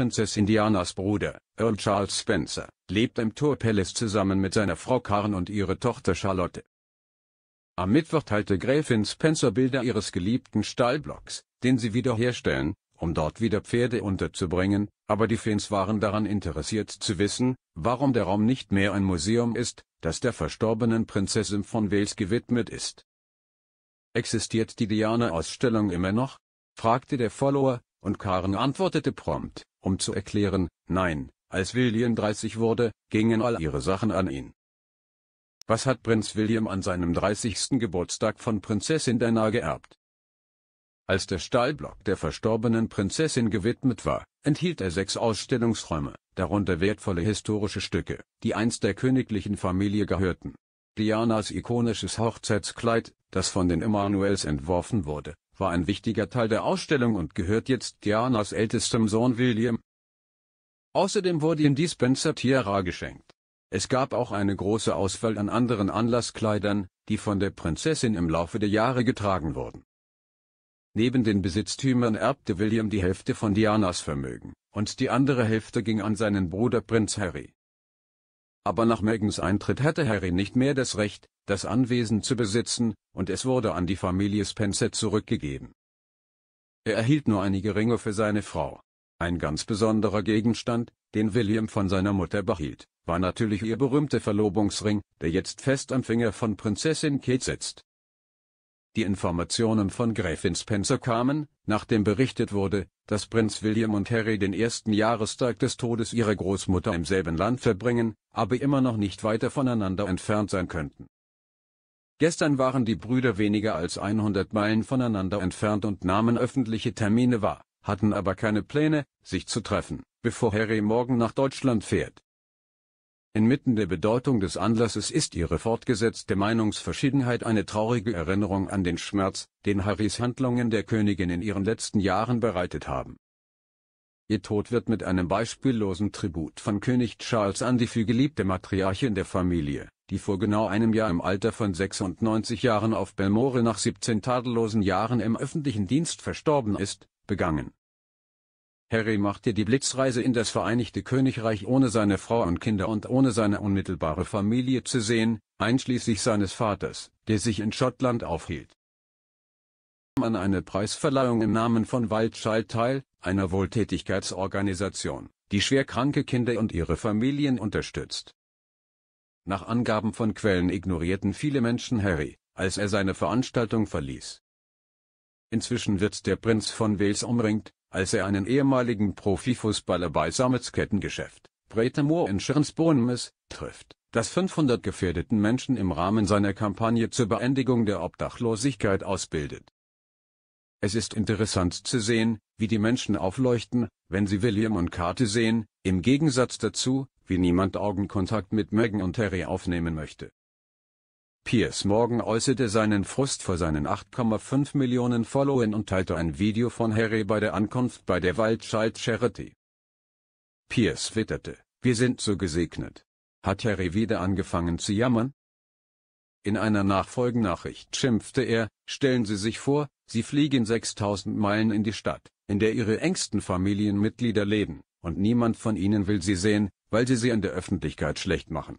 Prinzessin Dianas Bruder, Earl Charles Spencer, lebt im Tor Palace zusammen mit seiner Frau Karen und ihrer Tochter Charlotte. Am Mittwoch teilte Gräfin Spencer Bilder ihres geliebten Stallblocks, den sie wiederherstellen, um dort wieder Pferde unterzubringen, aber die Fans waren daran interessiert zu wissen, warum der Raum nicht mehr ein Museum ist, das der verstorbenen Prinzessin von Wales gewidmet ist. Existiert die Diana-Ausstellung immer noch? fragte der Follower, und Karen antwortete prompt, um zu erklären, nein, als William 30 wurde, gingen all ihre Sachen an ihn. Was hat Prinz William an seinem 30. Geburtstag von Prinzessin Dana geerbt? Als der Stahlblock der verstorbenen Prinzessin gewidmet war, enthielt er sechs Ausstellungsräume, darunter wertvolle historische Stücke, die einst der königlichen Familie gehörten. Dianas ikonisches Hochzeitskleid, das von den Emanuels entworfen wurde, war ein wichtiger Teil der Ausstellung und gehört jetzt Dianas ältestem Sohn William. Außerdem wurde ihm die Spencer Tiara geschenkt. Es gab auch eine große Auswahl an anderen Anlasskleidern, die von der Prinzessin im Laufe der Jahre getragen wurden. Neben den Besitztümern erbte William die Hälfte von Dianas Vermögen, und die andere Hälfte ging an seinen Bruder Prinz Harry aber nach Megans Eintritt hatte Harry nicht mehr das Recht, das Anwesen zu besitzen, und es wurde an die Familie Spencer zurückgegeben. Er erhielt nur einige Ringe für seine Frau. Ein ganz besonderer Gegenstand, den William von seiner Mutter behielt, war natürlich ihr berühmter Verlobungsring, der jetzt fest am Finger von Prinzessin Kate sitzt. Die Informationen von Gräfin Spencer kamen, nachdem berichtet wurde, dass Prinz William und Harry den ersten Jahrestag des Todes ihrer Großmutter im selben Land verbringen, aber immer noch nicht weiter voneinander entfernt sein könnten. Gestern waren die Brüder weniger als 100 Meilen voneinander entfernt und nahmen öffentliche Termine wahr, hatten aber keine Pläne, sich zu treffen, bevor Harry morgen nach Deutschland fährt. Inmitten der Bedeutung des Anlasses ist ihre fortgesetzte Meinungsverschiedenheit eine traurige Erinnerung an den Schmerz, den Harrys Handlungen der Königin in ihren letzten Jahren bereitet haben. Ihr Tod wird mit einem beispiellosen Tribut von König Charles an die viel geliebte Matriarchin der Familie, die vor genau einem Jahr im Alter von 96 Jahren auf Belmore nach 17 tadellosen Jahren im öffentlichen Dienst verstorben ist, begangen. Harry machte die Blitzreise in das Vereinigte Königreich ohne seine Frau und Kinder und ohne seine unmittelbare Familie zu sehen, einschließlich seines Vaters, der sich in Schottland aufhielt. An eine Preisverleihung im Namen von Waldchild teil, einer Wohltätigkeitsorganisation, die schwerkranke Kinder und ihre Familien unterstützt. Nach Angaben von Quellen ignorierten viele Menschen Harry, als er seine Veranstaltung verließ. Inzwischen wird der Prinz von Wales umringt, als er einen ehemaligen Profifußballer bei Kettengeschäft, Bretamore in Bournemouth, trifft, das 500 gefährdeten Menschen im Rahmen seiner Kampagne zur Beendigung der Obdachlosigkeit ausbildet. Es ist interessant zu sehen, wie die Menschen aufleuchten, wenn sie William und Kate sehen, im Gegensatz dazu, wie niemand Augenkontakt mit Megan und Harry aufnehmen möchte. Piers Morgan äußerte seinen Frust vor seinen 8,5 Millionen Followern und teilte ein Video von Harry bei der Ankunft bei der Wildchild Charity. Piers witterte, wir sind so gesegnet. Hat Harry wieder angefangen zu jammern? In einer Nachfolgennachricht schimpfte er, stellen Sie sich vor, Sie fliegen 6000 Meilen in die Stadt, in der Ihre engsten Familienmitglieder leben, und niemand von Ihnen will Sie sehen, weil Sie sie in der Öffentlichkeit schlecht machen.